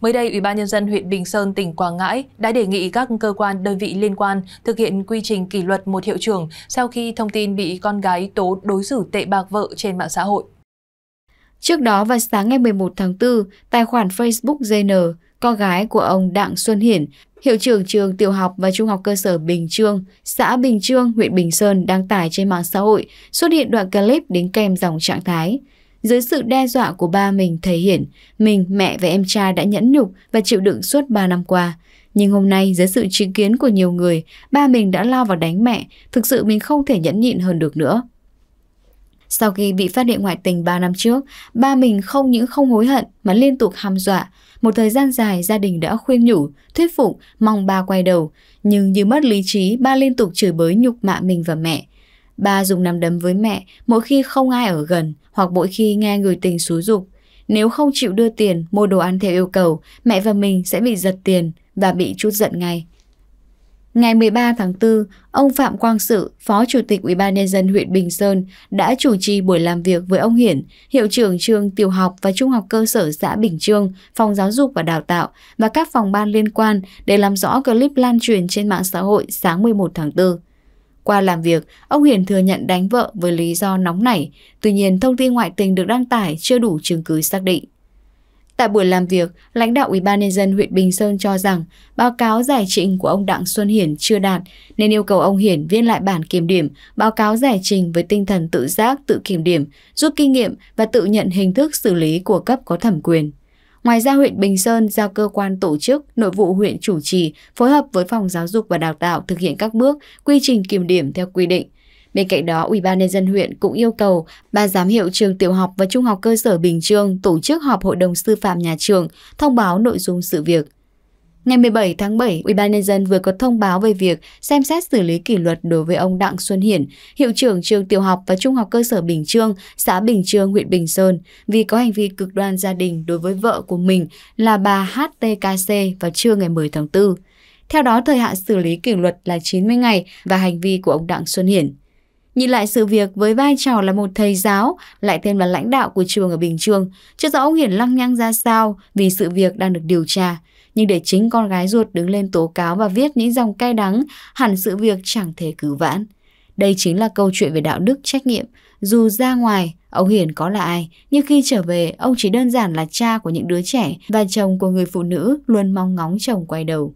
Mới đây, Ủy ban nhân dân huyện Bình Sơn, tỉnh Quảng Ngãi đã đề nghị các cơ quan đơn vị liên quan thực hiện quy trình kỷ luật một hiệu trưởng sau khi thông tin bị con gái tố đối xử tệ bạc vợ trên mạng xã hội. Trước đó vào sáng ngày 11 tháng 4, tài khoản Facebook JN, con gái của ông Đặng Xuân Hiển, hiệu trưởng trường tiểu học và trung học cơ sở Bình Trương, xã Bình Trương, huyện Bình Sơn đăng tải trên mạng xã hội xuất hiện đoạn clip đính kèm dòng trạng thái. Dưới sự đe dọa của ba mình thể hiện, mình, mẹ và em trai đã nhẫn nhục và chịu đựng suốt 3 năm qua. Nhưng hôm nay, dưới sự chứng kiến của nhiều người, ba mình đã lao vào đánh mẹ, thực sự mình không thể nhẫn nhịn hơn được nữa. Sau khi bị phát hiện ngoại tình 3 năm trước, ba mình không những không hối hận mà liên tục hăm dọa. Một thời gian dài gia đình đã khuyên nhủ, thuyết phục, mong ba quay đầu. Nhưng như mất lý trí, ba liên tục chửi bới nhục mạ mình và mẹ. Ba dùng nắm đấm với mẹ mỗi khi không ai ở gần hoặc mỗi khi nghe người tình xúi dục. Nếu không chịu đưa tiền, mua đồ ăn theo yêu cầu, mẹ và mình sẽ bị giật tiền và bị chút giận ngay. Ngày 13 tháng 4, ông Phạm Quang Sự, Phó Chủ tịch UBND huyện Bình Sơn đã chủ trì buổi làm việc với ông Hiển, Hiệu trưởng trường tiểu học và trung học cơ sở xã Bình Trương, Phòng Giáo dục và Đào tạo và các phòng ban liên quan để làm rõ clip lan truyền trên mạng xã hội sáng 11 tháng 4. Qua làm việc, ông Hiền thừa nhận đánh vợ với lý do nóng nảy, tuy nhiên thông tin ngoại tình được đăng tải chưa đủ chứng cứ xác định. Tại buổi làm việc, lãnh đạo ủy ban nhân dân huyện Bình Sơn cho rằng báo cáo giải trình của ông Đặng Xuân Hiển chưa đạt nên yêu cầu ông Hiển viết lại bản kiểm điểm, báo cáo giải trình với tinh thần tự giác, tự kiểm điểm, rút kinh nghiệm và tự nhận hình thức xử lý của cấp có thẩm quyền. Ngoài ra huyện Bình Sơn giao cơ quan tổ chức, nội vụ huyện chủ trì phối hợp với phòng giáo dục và đào tạo thực hiện các bước, quy trình kiểm điểm theo quy định. Bên cạnh đó, Ủy ban nhân dân huyện cũng yêu cầu ban giám hiệu trường tiểu học và trung học cơ sở Bình Trương tổ chức họp hội đồng sư phạm nhà trường thông báo nội dung sự việc. Ngày 17 tháng 7, UBND vừa có thông báo về việc xem xét xử lý kỷ luật đối với ông Đặng Xuân Hiển, hiệu trưởng trường tiểu học và trung học cơ sở Bình Trương, xã Bình Trương, huyện Bình Sơn, vì có hành vi cực đoan gia đình đối với vợ của mình là bà HTKC vào trưa ngày 10 tháng 4. Theo đó, thời hạn xử lý kỷ luật là 90 ngày và hành vi của ông Đặng Xuân Hiển. Nhìn lại sự việc với vai trò là một thầy giáo, lại thêm là lãnh đạo của trường ở Bình Trương, chưa rõ ông Hiển lăng nhăng ra sao vì sự việc đang được điều tra. Nhưng để chính con gái ruột đứng lên tố cáo và viết những dòng cay đắng, hẳn sự việc chẳng thể cứu vãn. Đây chính là câu chuyện về đạo đức trách nhiệm. Dù ra ngoài, ông Hiển có là ai, nhưng khi trở về, ông chỉ đơn giản là cha của những đứa trẻ và chồng của người phụ nữ luôn mong ngóng chồng quay đầu.